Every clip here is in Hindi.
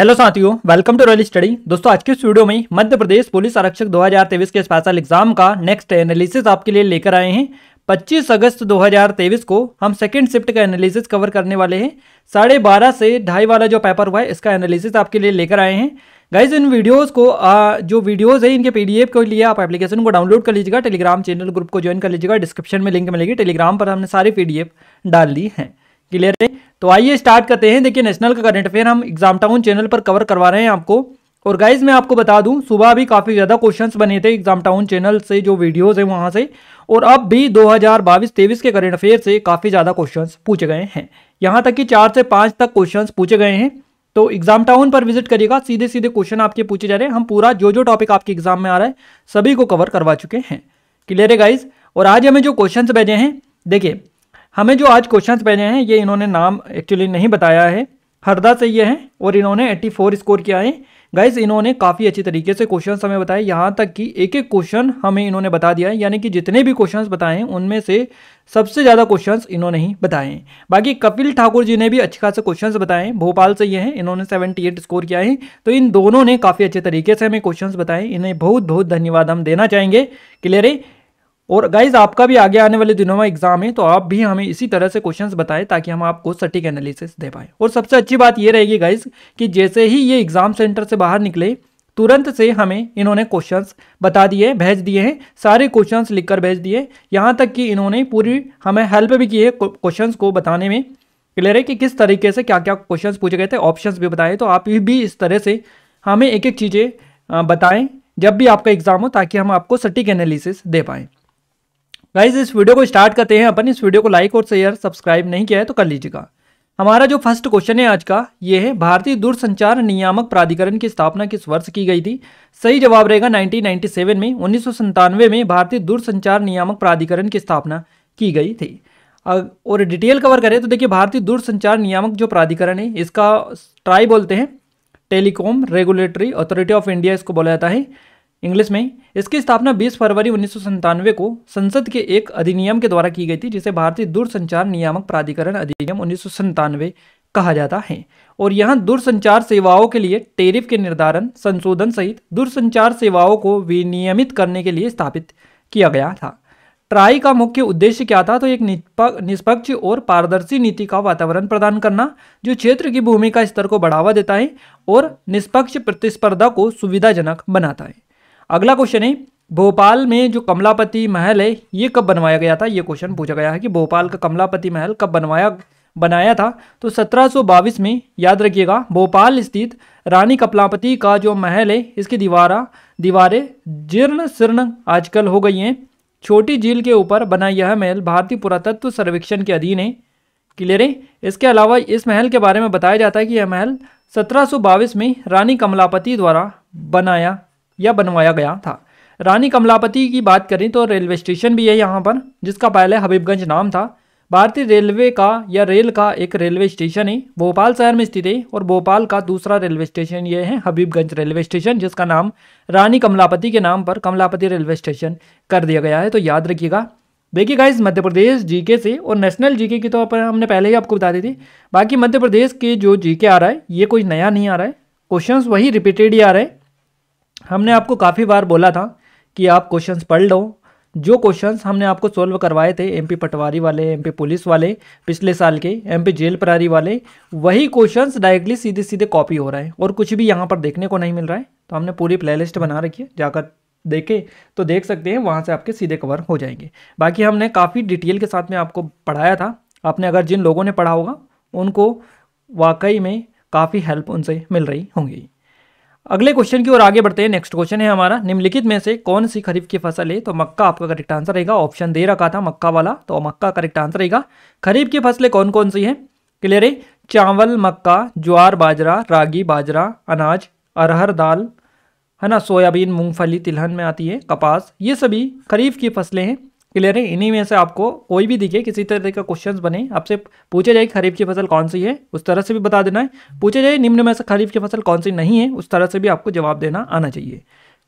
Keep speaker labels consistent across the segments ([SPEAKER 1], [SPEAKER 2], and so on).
[SPEAKER 1] हेलो साथियों वेलकम टू रॉयल स्टडी दोस्तों आज के इस वीडियो में मध्य प्रदेश पुलिस आरक्षक 2023 के स्पेशल एग्जाम का नेक्स्ट एनालिसिस आपके लिए लेकर आए हैं 25 अगस्त 2023 को हम सेकंड शिफ्ट का एनालिसिस कवर करने वाले हैं साढ़े बारह से ढाई वाला जो पेपर हुआ है इसका एनालिसिस आपके लिए लेकर आए हैं गाइज इन वीडियोज़ को आ, जो वीडियोज़ है इनके पीडीएफ के लिए आप एप्लीकेशन को डाउनलोड कर लीजिएगा टेलीग्राम चैनल ग्रुप को ज्वाइन कर लीजिएगा डिस्क्रिप्शन में लिंक मिलेगी टेलीग्राम पर हमने सारी पीडीएफ डाल ली है क्लियर है तो आइए स्टार्ट करते हैं देखिए नेशनल का करंट अफेयर हम एग्जाम टाउन चैनल पर कवर करवा रहे हैं आपको और गाइज मैं आपको बता दूं सुबह भी काफ़ी ज़्यादा क्वेश्चंस बने थे एग्जाम टाउन चैनल से जो वीडियोस है वहां से और अब भी 2022-23 के करंट अफेयर से काफ़ी ज़्यादा क्वेश्चंस पूछे गए हैं यहां तक कि चार से पाँच तक क्वेश्चंस पूछे गए हैं तो एग्जाम टाउन पर विजिट करिएगा सीधे सीधे क्वेश्चन आपके पूछे जा रहे हैं हम पूरा जो जो टॉपिक आपके एग्जाम में आ रहा है सभी को कवर करवा चुके हैं क्लियर है गाइज और आज हमें जो क्वेश्चन भेजे हैं देखिए हमें जो आज क्वेश्चंस भेजे हैं ये इन्होंने नाम एक्चुअली नहीं बताया है हरदा से ये हैं और इन्होंने 84 स्कोर किया है गाइज इन्होंने काफ़ी अच्छी तरीके से क्वेश्चन हमें बताए यहाँ तक कि एक एक क्वेश्चन हमें इन्होंने बता दिया है यानी कि जितने भी क्वेश्चन बताएं उनमें से सबसे ज़्यादा क्वेश्चन इन्होंने ही बताए हैं बाकी कपिल ठाकुर जी ने भी अच्छे खासे क्वेश्चन बताए हैं भोपाल से ये हैं इन्होंने 78 स्कोर किया है तो इन दोनों ने काफ़ी अच्छे तरीके से हमें क्वेश्चन बताए इन्हें बहुत बहुत धन्यवाद हम देना चाहेंगे क्लियर है और गाइज आपका भी आगे आने वाले दिनों में एग्जाम है तो आप भी हमें इसी तरह से क्वेश्चंस बताएं ताकि हम आपको सटीक एनालिसिस दे पाए और सबसे अच्छी बात ये रहेगी गाइज कि जैसे ही ये एग्जाम सेंटर से बाहर निकले तुरंत से हमें इन्होंने क्वेश्चंस बता दिए भेज दिए हैं सारे क्वेश्चंस लिखकर भेज दिए यहाँ तक कि इन्होंने पूरी हमें हेल्प भी की है क्वेश्चन को बताने में क्लियर है कि किस तरीके से क्या क्या क्वेश्चन पूछे गए थे ऑप्शन भी बताए तो आप भी इस तरह से हमें एक एक चीज़ें बताएं जब भी आपका एग्ज़ाम हो ताकि हम आपको सटीक एनालिसिस दे पाएँ गाइज इस वीडियो को स्टार्ट करते हैं अपन इस वीडियो को लाइक और शेयर सब्सक्राइब नहीं किया है तो कर लीजिएगा हमारा जो फर्स्ट क्वेश्चन है आज का ये है भारतीय दूरसंचार नियामक प्राधिकरण की स्थापना किस वर्ष की गई थी सही जवाब रहेगा 1997 में उन्नीस में भारतीय दूरसंचार नियामक प्राधिकरण की स्थापना की गई थी और डिटेल कवर करें तो देखिए भारतीय दूरसंचार नियामक जो प्राधिकरण है इसका ट्राई बोलते हैं telecom regulatory authority of India इसको बोला जाता है इंग्लिश में इसकी स्थापना 20 फरवरी उन्नीस को संसद के एक अधिनियम के द्वारा की गई थी जिसे भारतीय दूरसंचार नियामक प्राधिकरण अधिनियम उन्नीस कहा जाता है और यहाँ दूरसंचार सेवाओं के लिए टेरिफ के निर्धारण संशोधन सहित दूरसंचार सेवाओं को विनियमित करने के लिए स्थापित किया गया था ट्राई का मुख्य उद्देश्य क्या था तो एक निष्पक्ष और पारदर्शी नीति का वातावरण प्रदान करना जो क्षेत्र की भूमि का स्तर को बढ़ावा देता है और निष्पक्ष प्रतिस्पर्धा को सुविधाजनक बनाता है अगला क्वेश्चन है भोपाल में जो कमलापति महल है ये कब बनवाया गया था ये क्वेश्चन पूछा गया है कि भोपाल का कमलापति महल कब बनवाया बनाया था तो 1722 में याद रखिएगा भोपाल स्थित रानी कपलापति का जो महल है इसकी दीवारा दीवारें जीर्ण शीर्ण आजकल हो गई हैं छोटी झील के ऊपर बना यह महल भारतीय पुरातत्व सर्वेक्षण के अधीन है क्लियर है इसके अलावा इस महल के बारे में बताया जाता है कि यह महल सत्रह में रानी कमलापति द्वारा बनाया यह बनवाया गया था रानी कमलापति की बात करें तो रेलवे स्टेशन भी है यहाँ पर जिसका पहले हबीबगंज नाम था भारतीय रेलवे का या रेल का एक रेलवे स्टेशन है भोपाल शहर में स्थित है और भोपाल का दूसरा रेलवे स्टेशन ये है हबीबगंज रेलवे स्टेशन जिसका नाम रानी कमलापति के नाम पर कमलापति रेलवे स्टेशन कर दिया गया है तो याद रखिएगा देखिए गाइज मध्य प्रदेश जीके से और नेशनल जीके की तो पर हमने पहले ही आपको बता दी थी बाकी मध्य प्रदेश के जो जी आ रहा है ये कोई नया नहीं आ रहा है क्वेश्चन वही रिपीटेड ही आ रहे हैं हमने आपको काफ़ी बार बोला था कि आप क्वेश्चंस पढ़ लो जो क्वेश्चंस हमने आपको सोल्व करवाए थे एमपी पटवारी वाले एमपी पुलिस वाले पिछले साल के एमपी जेल प्रारी वाले वही क्वेश्चंस डायरेक्टली सीधे सीधे कॉपी हो रहा है और कुछ भी यहाँ पर देखने को नहीं मिल रहा है तो हमने पूरी प्लेलिस्ट बना रखी है जाकर देखें तो देख सकते हैं वहाँ से आपके सीधे कवर हो जाएंगे बाकी हमने काफ़ी डिटेल के साथ में आपको पढ़ाया था आपने अगर जिन लोगों ने पढ़ा होगा उनको वाकई में काफ़ी हेल्प उनसे मिल रही होंगी अगले क्वेश्चन की ओर आगे बढ़ते हैं नेक्स्ट क्वेश्चन है हमारा निम्नलिखित में से कौन सी खरीफ की फसल है तो मक्का आपका करेक्ट आंसर रहेगा ऑप्शन दे रखा था मक्का वाला तो मक्का करेक्ट आंसर रहेगा खरीफ की फसलें कौन कौन सी हैं क्लियर है चावल मक्का ज्वार बाजरा रागी बाजरा अनाज अरहर दाल है ना सोयाबीन मूंगफली तिलहन में आती है कपास ये सभी खरीफ की फसलें हैं क्लियर है इन्हीं में से आपको कोई भी दिखे किसी तरह का क्वेश्चन बने आपसे पूछे जाए खरीफ की फसल कौन सी है उस तरह से भी बता देना है पूछे जाए निम्न में से खरीफ की फसल कौन सी नहीं है उस तरह से भी आपको जवाब देना आना चाहिए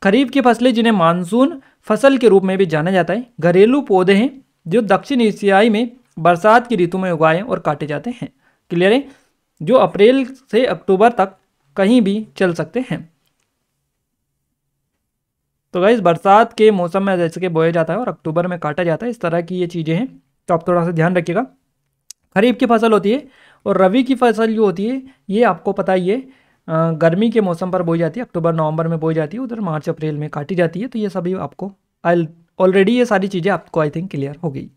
[SPEAKER 1] खरीफ की फसलें जिन्हें मानसून फसल के रूप में भी जाना जाता है घरेलू पौधे हैं जो दक्षिण एशियाई में बरसात की ऋतु में उगाए और काटे जाते हैं क्लियर है जो अप्रैल से अक्टूबर तक कहीं भी चल सकते हैं तो गाइज़ बरसात के मौसम में जैसे कि बोया जाता है और अक्टूबर में काटा जाता है इस तरह की ये चीज़ें हैं तो आप थोड़ा सा ध्यान रखिएगा खरीफ की फसल होती है और रबी की फसल जो होती है ये आपको पता ही है गर्मी के मौसम पर बोई जाती है अक्टूबर नवंबर में बोई जाती है उधर मार्च अप्रैल में काटी जाती है तो ये सभी आपको ऑलरेडी ये सारी चीज़ें आपको आई थिंक क्लियर हो गई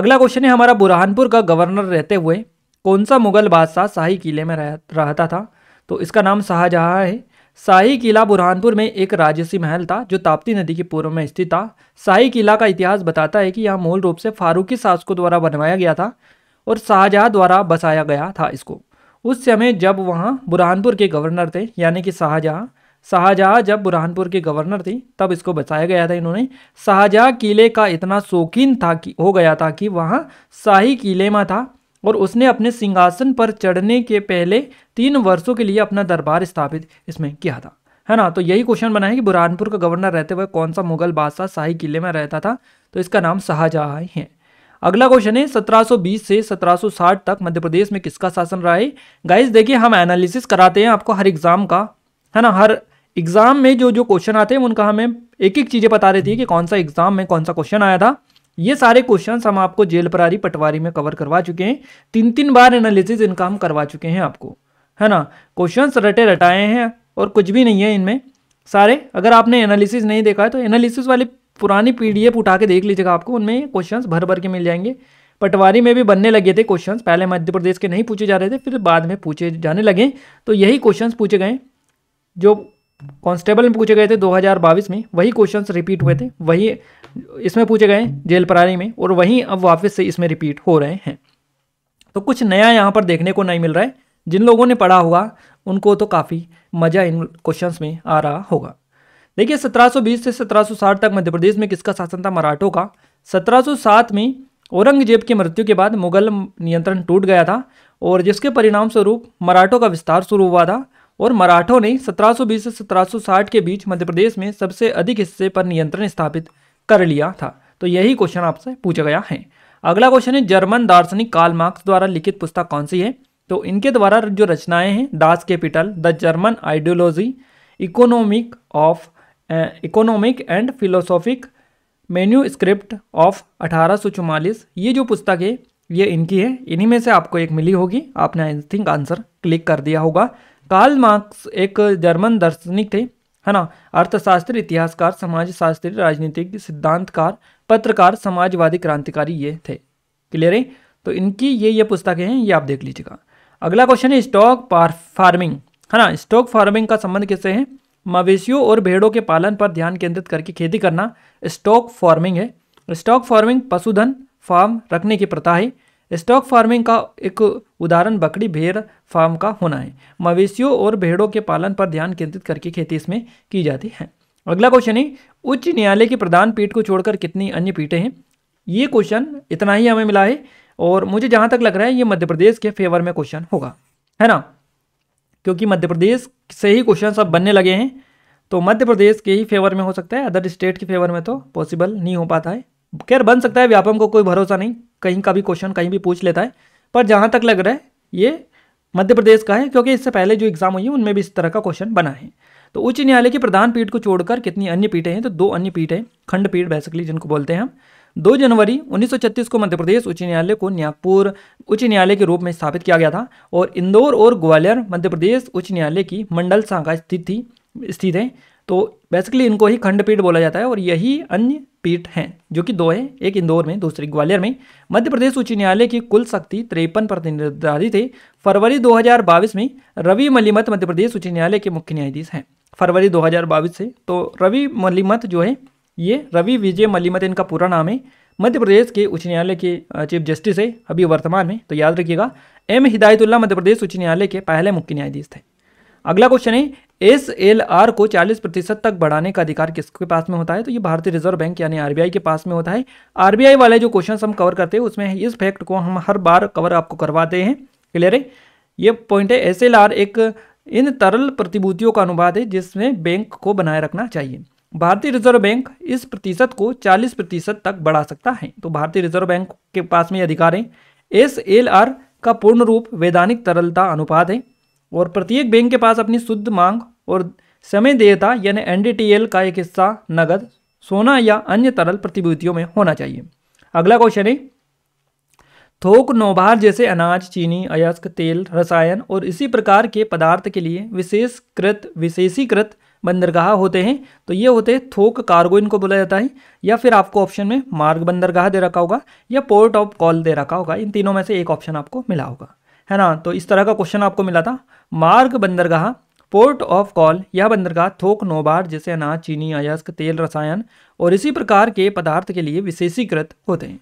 [SPEAKER 1] अगला क्वेश्चन है हमारा बुरहानपुर का गवर्नर रहते हुए कौन सा मुगल बादशाह शाही किले में रह, रहता था तो इसका नाम शाहजहाँ है शाही किला बुरहानपुर में एक राजसी महल था जो ताप्ती नदी के पूर्व में स्थित था शाही किला का इतिहास बताता है कि यह मूल रूप से फारूकी शासकों द्वारा बनवाया गया था और शाहजहाँ द्वारा बसाया गया था इसको उस समय जब वहाँ बुरहानपुर के गवर्नर थे यानी कि शाहजहाँ शाहजहाँ जब बुरहानपुर के गवर्नर थे तब इसको बसाया गया था इन्होंने शाहजहाँ किले का इतना शौकीन था कि हो गया था कि वहाँ शाही किले में था और उसने अपने सिंहासन पर चढ़ने के पहले तीन वर्षों के लिए अपना दरबार स्थापित इसमें किया था है ना तो यही क्वेश्चन बना है कि बुरहानपुर का गवर्नर रहते हुए कौन सा मुगल बादशाह शाही किले में रहता था तो इसका नाम शाहजहाँ है अगला क्वेश्चन है 1720 से 1760 तक मध्य प्रदेश में किसका शासन रहा है गाइस देखिए हम एनालिसिस कराते हैं आपको हर एग्जाम का है ना हर एग्जाम में जो जो क्वेश्चन आते हैं उनका हमें एक एक चीज़ें बता देती थी कि कौन सा एग्जाम में कौन सा क्वेश्चन आया था ये सारे क्वेश्चन हम आपको जेल परारी पटवारी में कवर करवा चुके हैं तीन तीन बार एनालिसिस इनका हम करवा चुके हैं आपको है ना क्वेश्चंस रटे रटाए हैं और कुछ भी नहीं है इनमें सारे अगर आपने एनालिसिस नहीं देखा है तो एनालिसिस वाली पुरानी पीडीएफ उठा के देख लीजिएगा आपको उनमें क्वेश्चंस भर भर के मिल जाएंगे पटवारी में भी बनने लगे थे क्वेश्चंस पहले मध्य प्रदेश के नहीं पूछे जा रहे थे फिर बाद में पूछे जाने लगे तो यही क्वेश्चंस पूछे गए जो कांस्टेबल में पूछे गए थे 2022 में वही क्वेश्चंस रिपीट हुए थे वही इसमें पूछे गए जेल प्रारी में और वहीं अब वापस से इसमें रिपीट हो रहे हैं तो कुछ नया यहाँ पर देखने को नहीं मिल रहा है जिन लोगों ने पढ़ा हुआ उनको तो काफ़ी मज़ा इन क्वेश्चन में आ रहा होगा देखिए 1720 से 1760 तक मध्य प्रदेश में किसका शासन था मराठों का 1707 में औरंगजेब की मृत्यु के बाद मुगल नियंत्रण टूट गया था और जिसके परिणाम स्वरूप मराठों का विस्तार शुरू हुआ था और मराठों ने 1720 से 1760 के बीच मध्य प्रदेश में सबसे अधिक हिस्से पर नियंत्रण स्थापित कर लिया था तो यही क्वेश्चन आपसे पूछा गया है अगला क्वेश्चन है जर्मन दार्शनिक कार्ल मार्क्स द्वारा लिखित पुस्तक कौन सी है तो इनके द्वारा जो रचनाएं हैं Das Kapital the German ideology economic of economic and philosophic manuscript of अठारह ये जो पुस्तक है ये इनकी है इन्हीं में से आपको एक मिली होगी आपने आई थिंक आंसर क्लिक कर दिया होगा कार्ल मार्क्स एक जर्मन दार्शनिक थे है ना अर्थशास्त्री इतिहासकार समाजशास्त्री राजनीतिक सिद्धांतकार पत्रकार समाजवादी क्रांतिकारी ये थे क्लियर है तो इनकी ये ये पुस्तकें हैं ये आप देख लीजिएगा अगला क्वेश्चन है स्टॉक फार्मिंग है ना स्टॉक फार्मिंग का संबंध किससे है मवेशियों और भेड़ों के पालन पर ध्यान केंद्रित करके खेती करना स्टॉक फार्मिंग है स्टॉक फार्मिंग पशुधन फार्म रखने की प्रथा है स्टॉक फार्मिंग का एक उदाहरण बकरी भेड़ फार्म का होना है मवेशियों और भेड़ों के पालन पर ध्यान केंद्रित करके खेती इसमें की जाती है अगला क्वेश्चन है उच्च न्यायालय की प्रधान पीठ को छोड़कर कितनी अन्य पीठें हैं ये क्वेश्चन इतना ही हमें मिला है और मुझे जहाँ तक लग रहा है ये मध्य प्रदेश के फेवर में क्वेश्चन होगा है ना क्योंकि मध्य प्रदेश से ही क्वेश्चन सब बनने लगे हैं तो मध्य प्रदेश के ही फेवर में हो सकता है अदर स्टेट के फेवर में तो पॉसिबल नहीं हो पाता है खैर बन सकता है व्यापम को कोई भरोसा नहीं कहीं का भी क्वेश्चन कहीं भी पूछ लेता है पर जहाँ तक लग रहा है ये मध्य प्रदेश का है क्योंकि इससे पहले जो एग्ज़ाम हुई है उनमें भी इस तरह का क्वेश्चन बना है तो उच्च न्यायालय की प्रधान पीठ को छोड़कर कितनी अन्य पीठें हैं तो दो अन्य पीठें खंड पीठ बेसिकली जिनको बोलते हैं हम दो जनवरी 1936 को मध्य प्रदेश उच्च न्यायालय को नागपुर उच्च न्यायालय के रूप में स्थापित किया गया था और इंदौर और ग्वालियर मध्य प्रदेश उच्च न्यायालय की मंडल शाखा स्थित थी स्थित है तो बेसिकली इनको ही खंडपीठ बोला जाता है और यही अन्य पीठ हैं जो कि दो हैं एक इंदौर में दूसरी ग्वालियर में मध्य प्रदेश उच्च न्यायालय की कुल शक्ति तिरपन प्रतिनिधि थे फरवरी 2022 में रवि मलिमत मध्य प्रदेश उच्च न्यायालय के मुख्य न्यायाधीश हैं फरवरी 2022 से तो रवि मलिमत जो है ये रवि विजय मलिमत इनका पूरा नाम है मध्य प्रदेश के उच्च न्यायालय के चीफ जस्टिस है अभी वर्तमान में तो याद रखिएगा एम हिदायतुल्ला मध्य प्रदेश उच्च न्यायालय के पहले मुख्य न्यायाधीश थे अगला क्वेश्चन है एस एल आर को 40 प्रतिशत तक बढ़ाने का अधिकार किसके पास में होता है तो ये भारतीय रिजर्व बैंक यानी आरबीआई के पास में होता है आरबीआई वाले जो क्वेश्चन हम कवर करते हैं उसमें इस फैक्ट को हम हर बार कवर आपको करवाते हैं क्लियर है ये पॉइंट है एस एल आर एक इन तरल प्रतिभूतियों का अनुवाद है जिसमें बैंक को बनाए रखना चाहिए भारतीय रिजर्व बैंक इस प्रतिशत को चालीस प्रतिशत तक बढ़ा सकता है तो भारतीय रिजर्व बैंक के पास में अधिकार है एस एल आर का पूर्ण रूप वैधानिक तरलता अनुपात है और प्रत्येक बैंक के पास अपनी शुद्ध मांग और समय देयता यानी एन का एक हिस्सा नगद सोना या अन्य तरल प्रतिभूतियों में होना चाहिए अगला क्वेश्चन है थोक नौभार जैसे अनाज चीनी अयस्क तेल रसायन और इसी प्रकार के पदार्थ के लिए विशेष कृत विशेषीकृत बंदरगाह होते हैं तो ये होते हैं थोक कार्गो इनको बोला जाता है या फिर आपको ऑप्शन में मार्ग बंदरगाह दे रखा होगा या पोर्ट ऑफ कॉल दे रखा होगा इन तीनों में से एक ऑप्शन आपको मिला होगा है ना तो इस तरह का क्वेश्चन आपको मिला था मार्ग बंदरगाह पोर्ट ऑफ कॉल यह बंदरगाह थोक नोबार जैसे अनाज चीनी अयस्क तेल रसायन और इसी प्रकार के पदार्थ के लिए विशेषीकृत होते हैं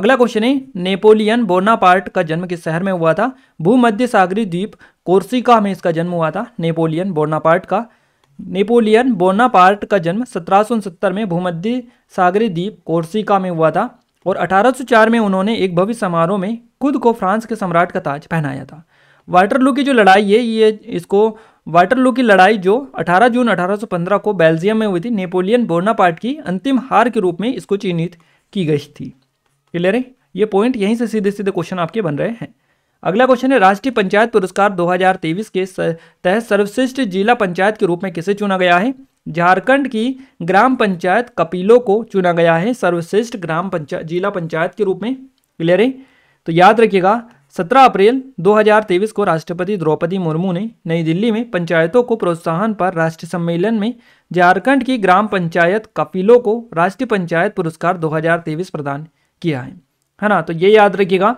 [SPEAKER 1] अगला क्वेश्चन है नेपोलियन बोनापार्ट का जन्म किस शहर में हुआ था भूमध्य सागरी द्वीप कोर्सिका में इसका जन्म हुआ था नेपोलियन बोनापार्ट का नेपोलियन बोनापार्ट का जन्म सत्रह में भूमध्य सागरी द्वीप कोर्सिका में हुआ था और 1804 में उन्होंने एक भव्य समारोह में खुद को फ्रांस के सम्राट का ताज पहनाया था वाटरलू की जो लड़ाई है ये इसको वाटरलू की लड़ाई जो 18 जून 1815 को बेल्जियम में हुई थी नेपोलियन बोनापार्ट की अंतिम हार के रूप में इसको चिन्हित की गई थी क्लियर है ये पॉइंट यहीं से सीधे सीधे क्वेश्चन आपके बन रहे हैं अगला क्वेश्चन है राष्ट्रीय पंचायत पुरस्कार 2023 के तहत सर्वश्रेष्ठ जिला पंचायत के रूप में किसे चुना गया है झारखंड की ग्राम पंचायत कपिलो को चुना गया है सर्वश्रेष्ठ ग्राम पंचायत जिला पंचायत के रूप में क्लियर है तो याद रखिएगा 17 अप्रैल 2023 को राष्ट्रपति द्रौपदी मुर्मू ने नई दिल्ली में पंचायतों को प्रोत्साहन पर राष्ट्रीय सम्मेलन में झारखंड की ग्राम पंचायत कपिलों को राष्ट्रीय पंचायत पुरस्कार 2023 प्रदान किया है है ना तो ये याद रखिएगा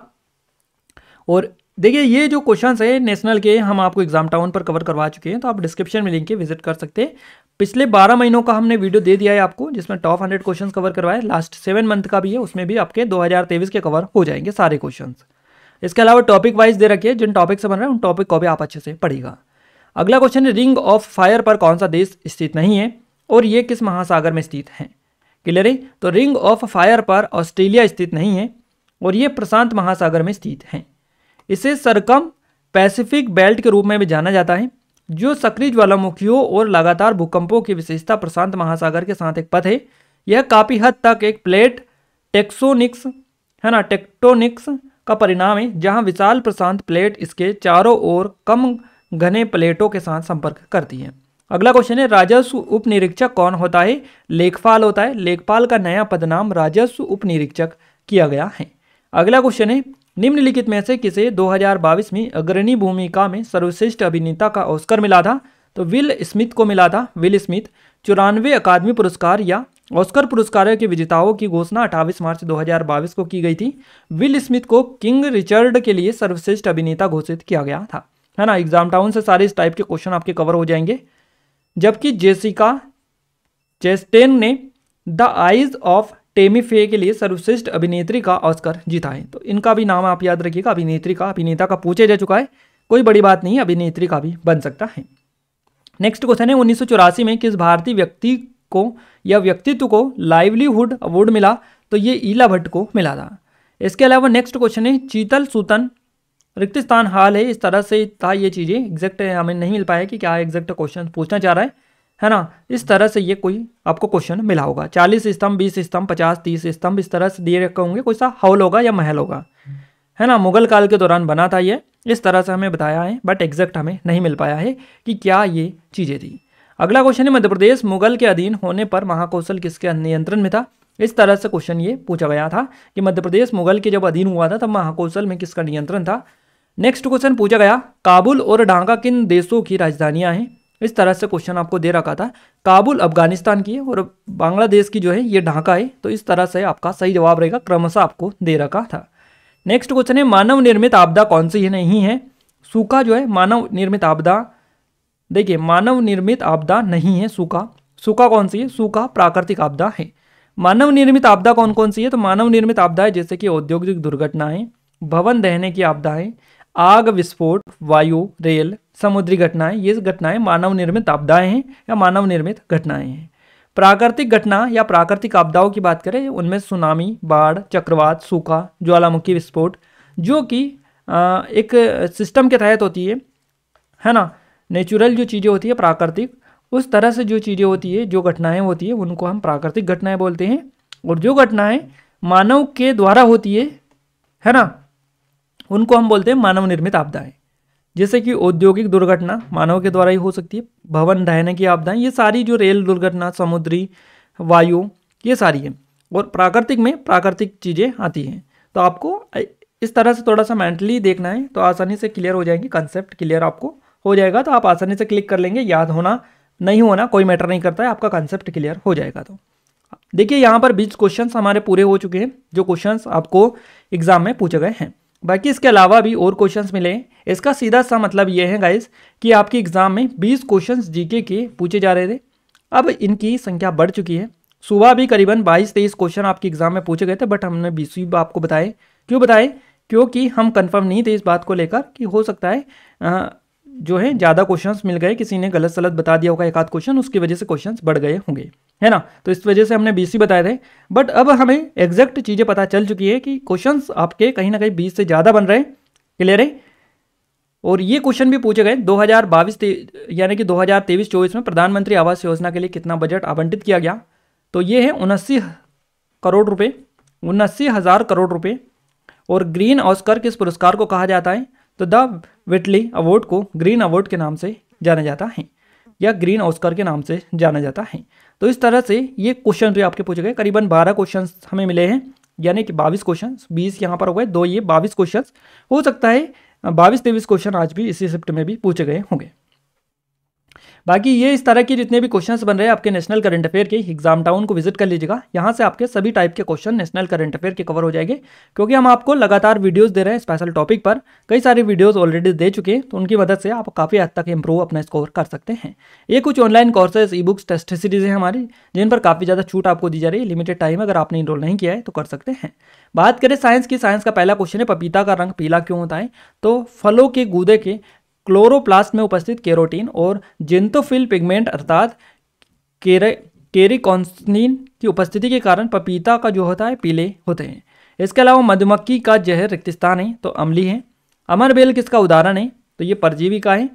[SPEAKER 1] और देखिए ये जो क्वेश्चन है नेशनल के हम आपको एग्जाम टाउन पर कवर करवा चुके हैं तो आप डिस्क्रिप्शन में लिंक के विजिट कर सकते हैं पिछले 12 महीनों का हमने वीडियो दे दिया है आपको जिसमें टॉप 100 क्वेश्चंस कवर करवाए लास्ट सेवन मंथ का भी है उसमें भी आपके 2023 के कवर हो जाएंगे सारे क्वेश्चंस इसके अलावा टॉपिक वाइज दे रखिए जिन टॉपिक से बन रहे हैं उन टॉपिक को भी आप अच्छे से पढ़ेगा अगला क्वेश्चन है रिंग ऑफ फायर पर कौन सा देश स्थित नहीं है और ये किस महासागर में स्थित है क्लियर है तो रिंग ऑफ फायर पर ऑस्ट्रेलिया स्थित नहीं है और ये प्रशांत महासागर में स्थित है इसे सरकम पैसिफिक बेल्ट के रूप में भी जाना जाता है जो सक्रिय ज्वालामुखियों और लगातार भूकंपों की विशेषता प्रशांत महासागर के साथ एक पद है यह काफ़ी हद तक एक प्लेट टेक्सोनिक्स है ना टेक्टोनिक्स का परिणाम है जहां विशाल प्रशांत प्लेट इसके चारों ओर कम घने प्लेटों के साथ संपर्क करती है अगला क्वेश्चन है राजस्व उप निरीक्षक कौन होता है लेखपाल होता है लेखपाल का नया पद नाम राजस्व उप निरीक्षक किया गया है अगला क्वेश्चन है निम्नलिखित में से किसे 2022 में अग्रणी भूमिका में सर्वश्रेष्ठ अभिनेता का ऑस्कर मिला था तो विल स्मिथ को मिला था विल स्मिथ चौरानवे अकादमी पुरस्कार या ऑस्कर पुरस्कारों के विजेताओं की घोषणा 28 मार्च 2022 को की गई थी विल स्मिथ को किंग रिचर्ड के लिए सर्वश्रेष्ठ अभिनेता घोषित किया गया था है ना एग्जाम टाउन से सारे इस टाइप के क्वेश्चन आपके कवर हो जाएंगे जबकि जेसिका चेस्टेन ने the eyes of Tammy Faye के लिए सर्वश्रेष्ठ अभिनेत्री का ऑस्कर जीता है तो इनका भी नाम आप याद रखिएगा अभिनेत्री का अभिनेता का पूछे जा चुका है कोई बड़ी बात नहीं अभिनेत्री का भी बन सकता है नेक्स्ट क्वेश्चन है उन्नीस में किस भारतीय व्यक्ति को या व्यक्तित्व को लाइवलीहुड अवार्ड मिला तो ये ईला भट्ट को मिला था इसके अलावा नेक्स्ट क्वेश्चन है चीतल सूतन रिक्तिस्तान हाल है इस तरह से था ये चीज़ें एग्जैक्ट हमें नहीं मिल पाया कि क्या एग्जैक्ट क्वेश्चन पूछना चाह रहा है है ना इस तरह से ये कोई आपको क्वेश्चन मिला होगा चालीस स्तंभ बीस स्तंभ पचास तीस स्तंभ इस तरह से दिए रखे होंगे कोई सा हॉल होगा या महल होगा है ना मुगल काल के दौरान बना था ये इस तरह से हमें बताया है बट एग्जैक्ट हमें नहीं मिल पाया है कि क्या ये चीज़ें थी अगला क्वेश्चन है मध्य प्रदेश मुगल के अधीन होने पर महाकौशल किसके नियंत्रण में था इस तरह से क्वेश्चन ये पूछा गया था कि मध्य प्रदेश मुगल के जब अधीन हुआ था तब महाकौशल में किसका नियंत्रण था नेक्स्ट क्वेश्चन पूछा गया काबुल और ढाका किन देशों की राजधानियां हैं इस तरह से क्वेश्चन आपको दे रखा था काबुल अफगानिस्तान की है और बांग्लादेश की जो है ये ढाका है तो इस तरह से आपका सही जवाब रहेगा क्रमशः आपको दे रखा था नेक्स्ट क्वेश्चन है मानव निर्मित आपदा कौन सी है नहीं है सूखा जो है मानव निर्मित आपदा देखिए मानव निर्मित आपदा नहीं है सूखा सूखा कौन सी है सूखा प्राकृतिक आपदा है मानव निर्मित आपदा कौन कौन सी है तो मानव निर्मित आपदा है जैसे कि औद्योगिक दुर्घटनाएं भवन दहने की आपदाएं आग विस्फोट वायु रेल समुद्री घटनाएं ये घटनाएं मानव निर्मित आपदाएं हैं या मानव निर्मित घटनाएं हैं प्राकृतिक घटना या प्राकृतिक आपदाओं की बात करें उनमें सुनामी बाढ़ चक्रवात सूखा ज्वालामुखी विस्फोट जो कि एक सिस्टम के तहत होती है है ना नेचुरल जो चीज़ें होती है प्राकृतिक उस तरह से जो चीज़ें होती है जो घटनाएँ होती है उनको हम प्राकृतिक घटनाएँ बोलते हैं और जो घटनाएँ मानव के द्वारा होती है है ना उनको हम बोलते हैं मानव निर्मित आपदाएँ जैसे कि औद्योगिक दुर्घटना मानव के द्वारा ही हो सकती है भवन ढहने की आपदाएं ये सारी जो रेल दुर्घटना समुद्री वायु ये सारी है और प्राकृतिक में प्राकृतिक चीज़ें आती हैं तो आपको इस तरह से थोड़ा सा मेंटली देखना है तो आसानी से क्लियर हो जाएंगे कंसेप्ट क्लियर आपको हो जाएगा तो आप आसानी से क्लिक कर लेंगे याद होना नहीं होना कोई मैटर नहीं करता है आपका कंसेप्ट क्लियर हो जाएगा तो देखिए यहाँ पर बीच क्वेश्चंस हमारे पूरे हो चुके हैं जो क्वेश्चंस आपको एग्ज़ाम में पूछे गए हैं बाकी इसके अलावा भी और क्वेश्चंस मिले हैं इसका सीधा सा मतलब ये है गाइज कि आपके एग्ज़ाम में 20 क्वेश्चंस जीके के पूछे जा रहे थे अब इनकी संख्या बढ़ चुकी है सुबह भी करीबन 22-23 क्वेश्चन आपके एग्ज़ाम में पूछे गए थे बट हमने बीस आपको बताए क्यों बताए क्योंकि हम कन्फर्म नहीं थे इस बात को लेकर कि हो सकता है आ, जो है ज़्यादा क्वेश्चन मिल गए किसी ने गलत सलत बता दिया होगा एक आध क्वेश्चन उसकी वजह से क्वेश्चन बढ़ गए होंगे है ना तो इस वजह से हमने बीसी बताए थे बट अब हमें एग्जैक्ट चीज़ें पता चल चुकी है कि क्वेश्चन आपके कहीं ना कहीं बीस से ज़्यादा बन रहे हैं क्लियर है और ये क्वेश्चन भी पूछे गए 2022 यानी कि 2023-24 में प्रधानमंत्री आवास योजना के लिए कितना बजट आवंटित किया गया तो ये है उनासी करोड़ रुपए उनासी हज़ार करोड़ रुपए और ग्रीन ऑस्कर किस पुरस्कार को कहा जाता है तो द विटली अवार्ड को ग्रीन अवार्ड के नाम से जाना जाता है या ग्रीन ऑस्कर के नाम से जाना जाता है तो इस तरह से ये क्वेश्चन भी आपके पूछे गए करीबन बारह क्वेश्चन हमें मिले हैं यानी कि बाईस क्वेश्चन बीस यहाँ पर हो गए दो ये बाईस क्वेश्चन हो सकता है बाईस तेईस क्वेश्चन आज भी इसी शिफ्ट में भी पूछे गए होंगे बाकी ये इस तरह के जितने भी क्वेश्चंस बन रहे हैं आपके नेशनल करंट अफेयर के एग्जाम टाउन को विजिट कर लीजिएगा यहाँ से आपके सभी टाइप के क्वेश्चन नेशनल करंट अफेयर के कवर हो जाएंगे क्योंकि हम आपको लगातार वीडियोज़ दे रहे हैं स्पेशल टॉपिक पर कई सारे वीडियोज़ ऑलरेडी दे चुके हैं तो उनकी मदद से आप काफ़ी हद तक इम्प्रूव अपना स्कोर कर सकते हैं ये कुछ online courses e books test series है हमारी जिन पर काफ़ी ज़्यादा छूट आपको दी जा रही है लिमिटेड टाइम अगर आपने इनरोल नहीं किया है तो कर सकते हैं बात करें साइंस की साइंस का पहला क्वेश्चन है पपीता का रंग पीला क्यों होता है तो फलों के गूदे के क्लोरोप्लास्ट में उपस्थित केरोटीन और जेंतोफिल पिगमेंट अर्थात केरे केरिकॉन्सनिन की उपस्थिति के कारण पपीता का जो होता है पीले होते हैं इसके अलावा मधुमक्खी का जहर रिक्तिस्तान है तो अमली है अमरबेल किसका उदाहरण है तो ये परजीवी का है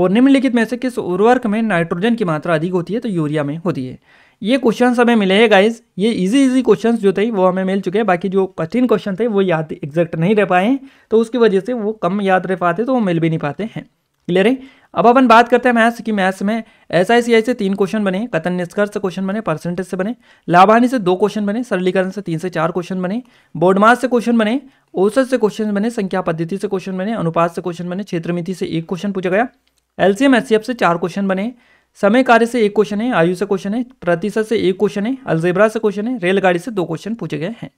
[SPEAKER 1] और निम्नलिखित में से किस उर्वरक में नाइट्रोजन की मात्रा अधिक होती है तो यूरिया में होती है ये क्वेश्चन हमें मिले हैं गाइज ये इजी इजी क्वेश्चन जो थे वो हमें मिल चुके हैं बाकी जो कठिन क्वेश्चन थे वो याद एग्जैक्ट नहीं रह पाए तो उसकी वजह से वो कम याद रह पाते तो वो मिल भी नहीं पाते हैं क्लियर है अब अपन बात करते हैं मैथ्स की मैथ्स में एस आई सी आई से तीन क्वेश्चन बने कथन निष्कर्ष से क्वेश्चन बने परसेंटेज से बने लाभानी से दो क्वेश्चन बने सरलीकरण से तीन से चार क्वेश्चन बने बोर्डमास से क्वेश्चन बने औसत से क्वेश्चन बने संख्या पद्धति से क्वेश्चन बने अनुपात से क्वेश्चन बने क्षेत्रमिति से एक क्वेश्चन पूछा गया एल सी एस से चार क्वेश्चन बने समय कार्य से एक क्वेश्चन है आयु से क्वेश्चन है प्रतिशत से एक क्वेश्चन है अलजेबरा से क्वेश्चन है रेलगाड़ी से दो क्वेश्चन पूछे गए हैं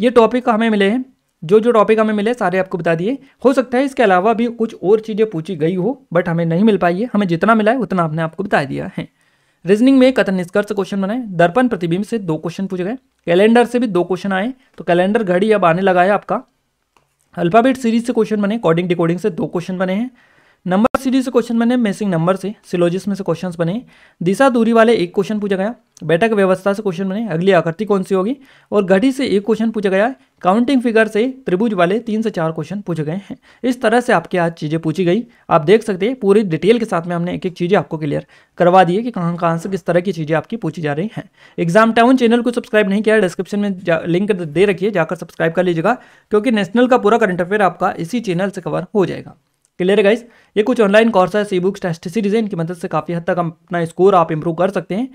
[SPEAKER 1] ये टॉपिक हमें मिले हैं जो जो टॉपिक हमें मिले सारे आपको बता दिए हो सकता है इसके अलावा भी कुछ और चीज़ें पूछी गई हो बट हमें नहीं मिल पाई है हमें जितना मिला है उतना हमने आपको बता दिया है रीजनिंग में कथन निष्कर्ष क्वेश्चन बनाए दर्पण प्रतिबिंब से दो क्वेश्चन पूछे गए कैलेंडर से भी दो क्वेश्चन आए तो कैलेंडर घड़ी अब आने लगा है आपका अल्फाबेट सीरीज से क्वेश्चन बने कोडिंग डिकोडिंग से दो क्वेश्चन बने हैं नंबर सीरीज से क्वेश्चन बने मेसिंग नंबर से सिलोजिस में से क्वेश्चंस बने दिशा दूरी वाले एक क्वेश्चन पूछा गया बैठक व्यवस्था से क्वेश्चन बने अगली आकृति कौन सी होगी और घड़ी से एक क्वेश्चन पूछा गया काउंटिंग फिगर से त्रिभुज वाले तीन से चार क्वेश्चन पूछे गए हैं इस तरह से आपके आज चीज़ें पूछी गई आप देख सकते हैं पूरी डिटेल के साथ में हमने एक एक चीज़ें आपको क्लियर करवा दी है कि कहाँ कहाँ से किस तरह की चीज़ें आपकी पूछी जा रही हैं एग्जाम टाउन चैनल को सब्सक्राइब नहीं किया डिस्क्रिप्शन में लिंक दे रखिए जाकर सब्सक्राइब कर लीजिएगा क्योंकि नेशनल का पूरा करंट अफेयर आपका इसी चैनल से कवर हो जाएगा क्लियर है गाइस ये कुछ online courses e books test series है इनकी मदद से काफ़ी हद तक हम अपना स्कोर आप इंप्रूव कर सकते हैं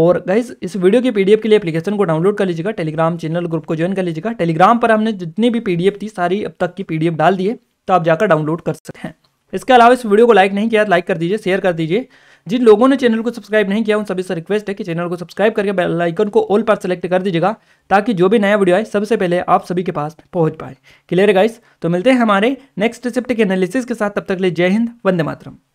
[SPEAKER 1] और गाइज इस वीडियो की पीडीएफ के लिए एप्लीकेशन को डाउनलोड कर लीजिएगा टेलीग्राम चैनल ग्रुप को ज्वाइन कर लीजिएगा टेलीग्राम पर हमने जितनी भी पीडीएफ थी सारी अब तक की पीडीएफ डाल दी है तो आप जाकर डाउनलोड कर सकते हैं इसके अलावा इस वीडियो को लाइक नहीं किया लाइक कर दीजिए शेयर कर दीजिए जिन लोगों ने चैनल को सब्सक्राइब नहीं किया उन सभी से रिक्वेस्ट है कि चैनल को सब्सक्राइब करके बेल आइकन को ऑल पर सेलेक्ट कर दीजिएगा ताकि जो भी नया वीडियो आए सबसे पहले आप सभी के पास पहुंच पाए क्लियर है गाइस तो मिलते हैं हमारे नेक्स्ट रिसिप्ट के एनालिसिस के साथ तब तक ले जय हिंद वंदे मातरम